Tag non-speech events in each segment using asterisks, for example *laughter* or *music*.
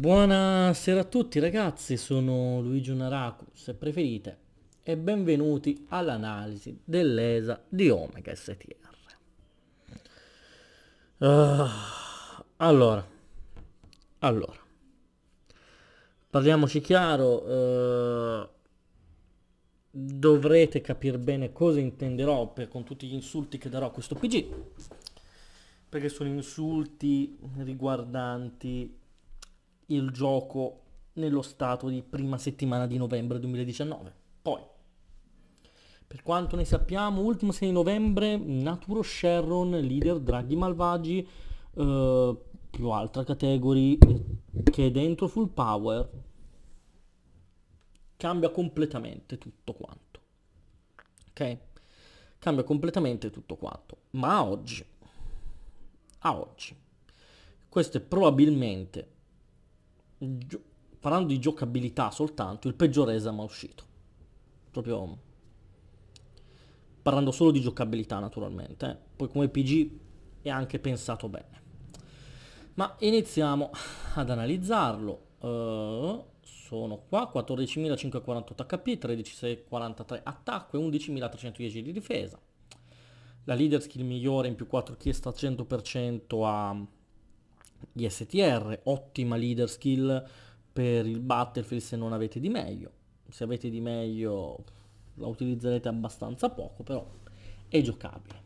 Buonasera a tutti ragazzi, sono Luigi Unaraku, se preferite, e benvenuti all'analisi dell'ESA di Omega STR. Uh, ah, allora, allora, parliamoci chiaro, uh, dovrete capire bene cosa intenderò per, con tutti gli insulti che darò a questo PG, perché sono insulti riguardanti il gioco nello stato di prima settimana di novembre 2019. Poi, per quanto ne sappiamo, ultimo 6 novembre, Naturo Sharon, leader Draghi Malvagi, eh, più altra categoria che è dentro full power, cambia completamente tutto quanto. Ok? Cambia completamente tutto quanto. Ma a oggi, a oggi, questo è probabilmente gio- parlando di giocabilità soltanto, il peggior esame è uscito. Proprio mm, parlando solo di giocabilità naturalmente, eh. poi come PG è anche pensato bene. Ma iniziamo ad analizzarlo. Uh, sono qua 14.548 HP, 13.643 attacco e 11.310 di difesa. La leader skill migliore in più 4 chi sta al 100% a gli STR, ottima leader skill per il Battlefield se non avete di meglio. Se avete di meglio la utilizzerete abbastanza poco, però è giocabile.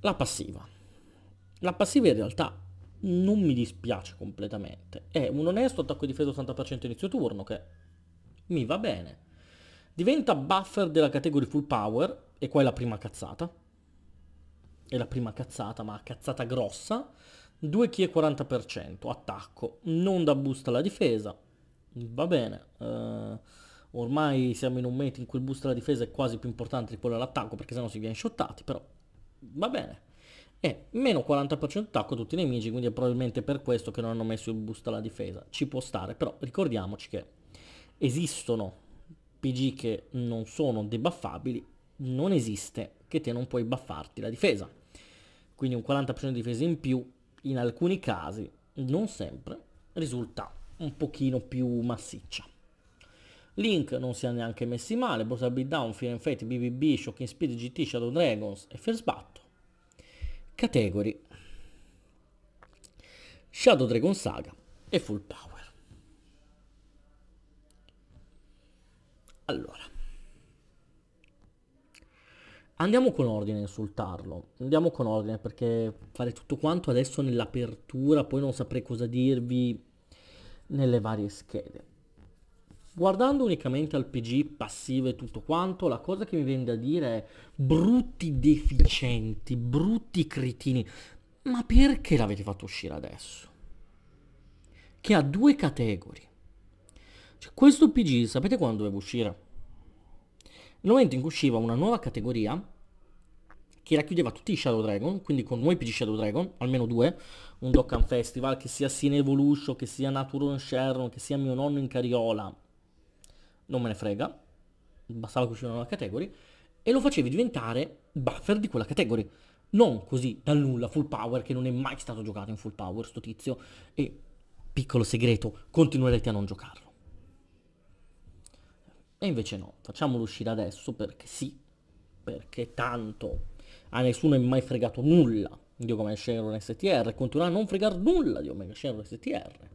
La passiva. La passiva in realtà non mi dispiace completamente. È un onesto attacco e difesa 80% inizio turno che mi va bene. Diventa buffer della categoria full power e qua è la prima cazzata. È la prima cazzata, ma cazzata grossa 2 chi e 40%, attacco, non da boost alla difesa, va bene, eh, ormai siamo in un momento in cui il boost alla difesa è quasi più importante di quello all'attacco perché sennò si viene shottati, però va bene. E meno 40% attacco a tutti i nemici, quindi è probabilmente per questo che non hanno messo il boost alla difesa, ci può stare, però ricordiamoci che esistono PG che non sono debuffabili, non esiste che te non puoi buffarti la difesa. Quindi un 40% di difesa in più in alcuni casi, non sempre, risulta un pochino più massiccia. Link non si è neanche messi male, Bossa Beat Down, Fear and Fate, BBB, Shocking Speed, GT, Shadow Dragons e First Battle. Category Shadow Dragon Saga e Full Power. Allora, Andiamo con ordine a insultarlo, andiamo con ordine perché fare tutto quanto adesso nell'apertura, poi non saprei cosa dirvi nelle varie schede. Guardando unicamente al PG passivo e tutto quanto, la cosa che mi viene da dire è brutti deficienti, brutti cretini, ma perché l'avete fatto uscire adesso? Che ha due categorie. Cioè, questo PG sapete quando doveva uscire? Nel momento in cui usciva una nuova categoria, che racchiudeva tutti i Shadow Dragon, quindi con nuovi PC Shadow Dragon, almeno due, un Dokkan Festival, che sia Sin Evolution, che sia Naturon Sharon, che sia mio nonno in cariola, non me ne frega, bastava che uscivano una category, e lo facevi diventare buffer di quella category. Non così dal nulla, full power, che non è mai stato giocato in full power, sto tizio, e piccolo segreto, continuerete a non giocarlo. E invece no, facciamolo uscire adesso perché sì, perché tanto a nessuno è mai fregato nulla di Omega Shenron STR, continuerà a non fregar nulla di Omega Shenron STR,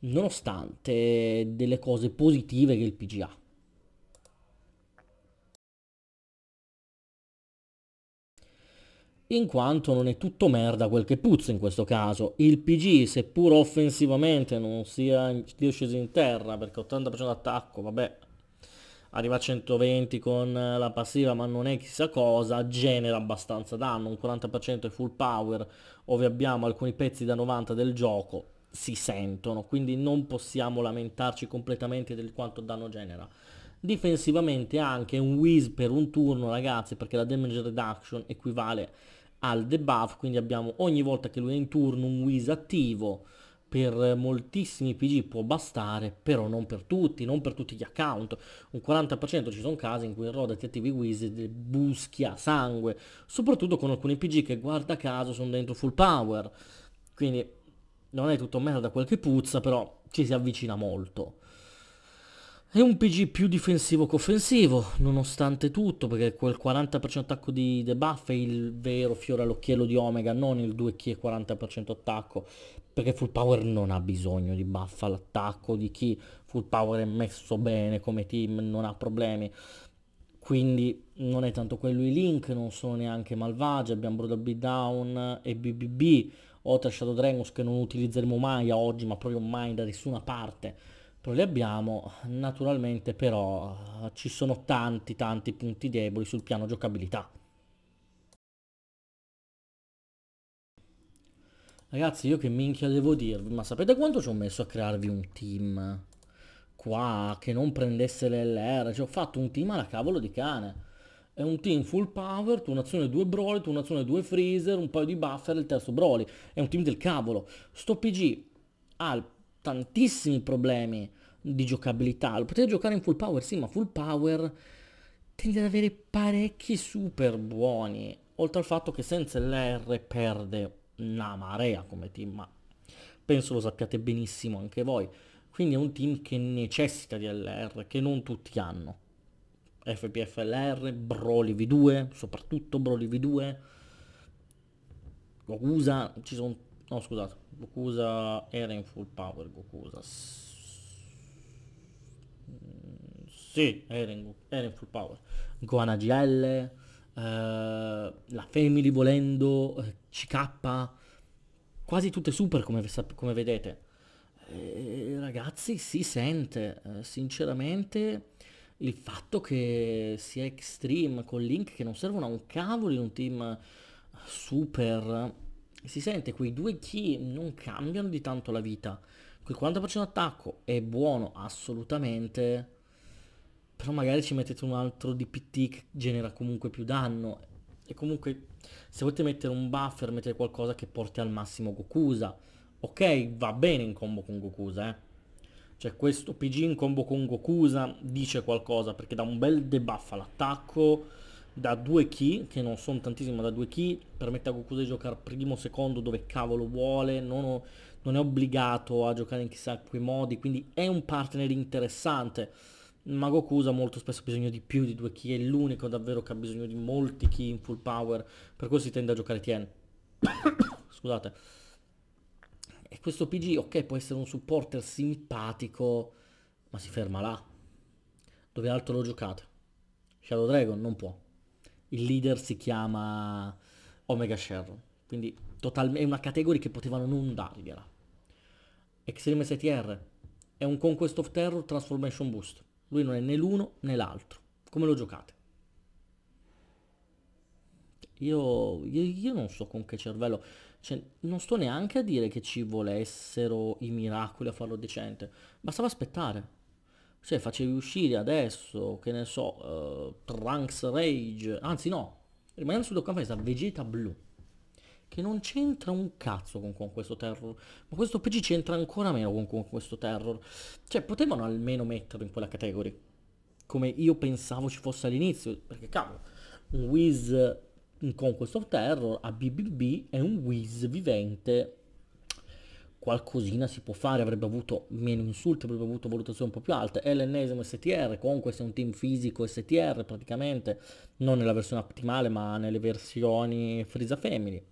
nonostante delle cose positive che il PG ha. in quanto non è tutto merda quel che puzza in questo caso. Il PG, seppur offensivamente non sia sceso in terra perché 80% d'attacco vabbè, arriva a 120 con la passiva ma non è chissà cosa, genera abbastanza danno, un 40% è full power, ove abbiamo alcuni pezzi da 90 del gioco, si sentono, quindi non possiamo lamentarci completamente del quanto danno genera. Difensivamente anche un whiz per un turno ragazzi perché la damage reduction equivale al debuff, quindi abbiamo ogni volta che lui è in turno un whiz attivo, per moltissimi PG può bastare, però non per tutti, non per tutti gli account. Un 40% ci sono casi in cui il Roda attivi Wizard, buschia, sangue, soprattutto con alcuni PG che guarda caso sono dentro full power. Quindi non è tutto merda quel che puzza, però ci si avvicina molto. È un PG più difensivo che offensivo, nonostante tutto, perché quel 40% attacco di debuff è il vero fiore all'occhiello di Omega, non il 2K 40% attacco perché full power non ha bisogno di buff all'attacco, di chi full power è messo bene come team, non ha problemi. Quindi non è tanto quello i Link, non sono neanche malvagi, abbiamo Brutal Beatdown e BBB, oltre a Shadow Dragons che non utilizzeremo mai a oggi, ma proprio mai da nessuna parte. Però li abbiamo, naturalmente però ci sono tanti tanti punti deboli sul piano giocabilità. Ragazzi, io che minchia devo dirvi, ma sapete quanto ci ho messo a crearvi un team? Qua, che non prendesse l'LR, cioè ho fatto un team alla cavolo di cane. È un team full power, tunazione un'azione 2 Broly, tu 2 Freezer, un paio di buffer e il terzo Broly. È un team del cavolo. Sto PG ha tantissimi problemi di giocabilità. Lo potete giocare in full power, sì, ma full power tende ad avere parecchi super buoni. Oltre al fatto che senza l'R perde la marea come team, ma penso lo sappiate benissimo anche voi. Quindi è un team che necessita di LR, che non tutti hanno. FPF LR, Broly V2, soprattutto Broly V2, Gokusa, ci sono... No scusate, Gokusa era in full power, Gokusa. Sì, era in, era in full power. Goana GL, eh, la Family volendo, eh, CK, quasi tutte super come, come vedete. Eh, ragazzi si sente, eh, sinceramente il fatto che sia Extreme con Link che non servono a un cavolo in un team super, si sente, quei due key non cambiano di tanto la vita. Quel 40% attacco è buono assolutamente, però magari ci mettete un altro DPT che genera comunque più danno e comunque se volete mettere un buffer, mettere qualcosa che porti al massimo Gokusa. Ok, va bene in combo con Gokusa, eh. Cioè questo PG in combo con Gokusa dice qualcosa perché dà un bel debuff all'attacco da due key, che non sono tantissimo, da due key, permette a Gokusa di giocare primo, secondo, dove cavolo vuole, non, ho, non è obbligato a giocare in chissà quei modi, quindi è un partner interessante ma Gokusa molto spesso ha bisogno di più di due key, è l'unico davvero che ha bisogno di molti key in full power, per cui si tende a giocare Tien. *coughs* Scusate. E questo PG, ok, può essere un supporter simpatico, ma si ferma là. Dove altro lo giocate? Shadow Dragon non può. Il leader si chiama Omega Sharon. quindi è una categoria che potevano non dargliela. Extreme STR è un Conquest of Terror Transformation Boost lui non è né l'uno né l'altro. Come lo giocate? Io, io, io, non so con che cervello, cioè, non sto neanche a dire che ci volessero i miracoli a farlo decente, bastava aspettare. Cioè facevi uscire adesso, che ne so, uh, Trunks Rage, anzi no, rimanendo sul Dokkan Festa, Vegeta Blu che non c'entra un cazzo con, con, questo terror. Ma questo PG c'entra ancora meno con, con, questo terror. Cioè, potevano almeno metterlo in quella categoria. Come io pensavo ci fosse all'inizio. Perché cavolo, un Wiz mm, con questo terror a BBB è un Wiz vivente. Qualcosina si può fare, avrebbe avuto meno insulti, avrebbe avuto valutazioni un po' più alte. È l'ennesimo STR, comunque se è un team fisico STR praticamente, non nella versione ottimale ma nelle versioni Frisa Family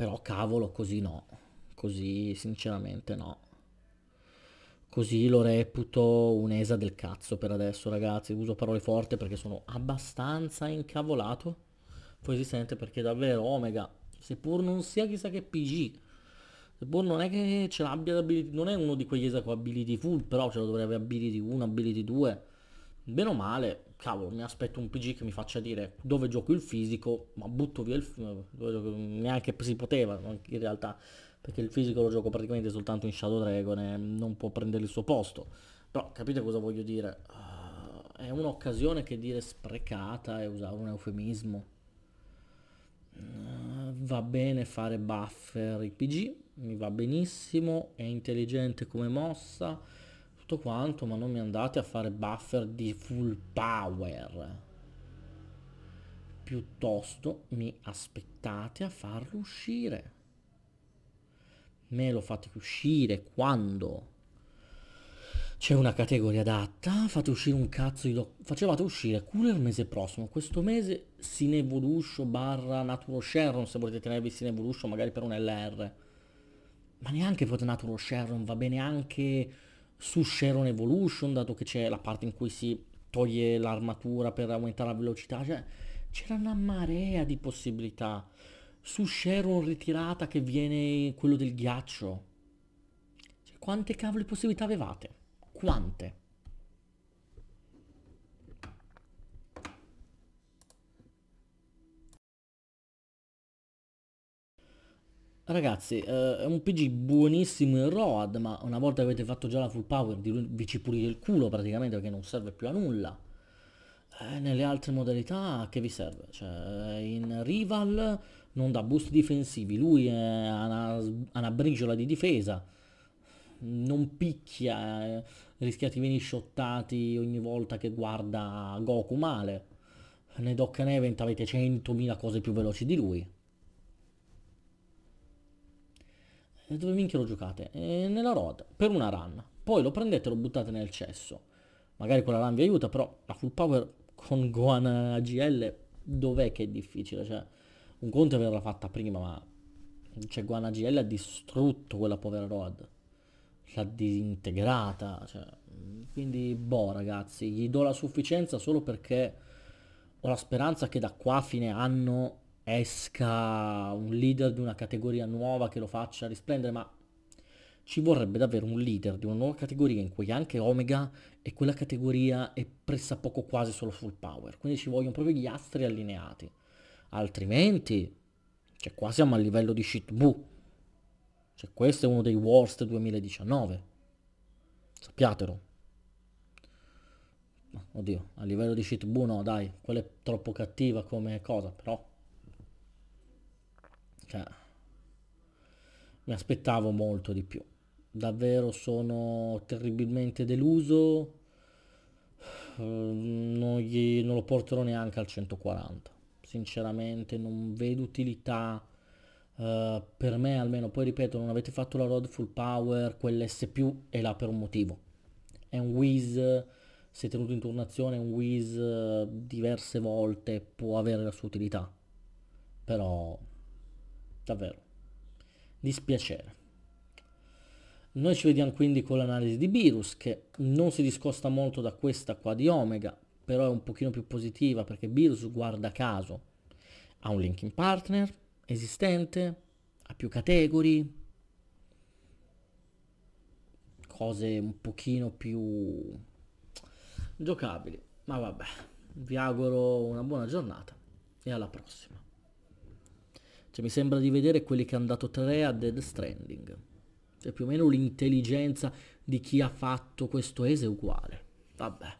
però cavolo, così no. Così sinceramente no. Così lo reputo un'esa del cazzo per adesso, ragazzi. Uso parole forti perché sono abbastanza incavolato. Poi si sente perché davvero Omega, seppur non sia chissà che PG, seppur non è che ce l'abbia ability, non è uno di quegli esa con ability full, però ce lo dovrebbe avere ability 1, ability 2. Bene o male, cavolo, mi aspetto un PG che mi faccia dire dove gioco il fisico, ma butto via il fisico, neanche si poteva in realtà, perché il fisico lo gioco praticamente soltanto in Shadow Dragon e non può prendere il suo posto. Però capite cosa voglio dire? Uh, è un'occasione che dire sprecata e usare un eufemismo. Uh, va bene fare buffer i PG, mi va benissimo, è intelligente come mossa tutto quanto, ma non mi andate a fare buffer di full power. Piuttosto mi aspettate a farlo uscire. Me lo fate uscire quando c'è una categoria adatta, fate uscire un cazzo di... Do... Facevate uscire cooler mese prossimo, questo mese Sinevolution barra Natural Sharon, se volete tenervi Sinevolution magari per un LR. Ma neanche per Natural Sharon, va bene anche su Sharon Evolution, dato che c'è la parte in cui si toglie l'armatura per aumentare la velocità, cioè c'era una marea di possibilità. Su Sharon ritirata che viene quello del ghiaccio. Cioè, quante cavolo di possibilità avevate? Quante? Ragazzi, eh, è un PG buonissimo in ROAD, ma una volta che avete fatto già la full power vi ci pulite il culo praticamente perché non serve più a nulla. Eh, nelle altre modalità che vi serve? Cioè, eh, in Rival non dà boost difensivi, lui ha una, una, brigiola di difesa, non picchia, eh, rischiate di venire shottati ogni volta che guarda Goku male. Ne Dokken Event avete 100.000 cose più veloci di lui. Dove minchia lo giocate? Eh, nella road, per una run. Poi lo prendete e lo buttate nel cesso. Magari quella run vi aiuta, però la full power con Gohan AGL dov'è che è difficile? Cioè, un conto è averla fatta prima, ma... Cioè, Gohan AGL ha distrutto quella povera road. L'ha disintegrata, cioè... Quindi, boh, ragazzi, gli do la sufficienza solo perché ho la speranza che da qua a fine anno esca un leader di una categoria nuova che lo faccia risplendere, ma ci vorrebbe davvero un leader di una nuova categoria in cui anche Omega e quella categoria è pressappoco quasi solo full power, quindi ci vogliono proprio gli astri allineati, altrimenti cioè qua siamo a livello di shit boo. cioè questo è uno dei worst 2019, sappiatelo. Oddio, a livello di shit boo no, dai, quella è troppo cattiva come cosa, però cioè, mi aspettavo molto di più. Davvero sono terribilmente deluso. Ehm, non, gli, non lo porterò neanche al 140. Sinceramente non vedo utilità uh, per me almeno. Poi ripeto, non avete fatto la road full power, quell'S più è là per un motivo. È un whiz, se tenuto in turnazione, un whiz eh, diverse volte può avere la sua utilità. Però davvero dispiacere. Noi ci vediamo quindi con l'analisi di Virus che non si discosta molto da questa qua di Omega, però è un pochino più positiva perché Virus guarda caso ha un link in partner esistente, ha più categorie, cose un pochino più giocabili. Ma vabbè, vi auguro una buona giornata e alla prossima. Cioè, mi sembra di vedere quelli che hanno dato 3 a Dead Stranding. Cioè, più o meno l'intelligenza di chi ha fatto questo ESE è uguale. Vabbè.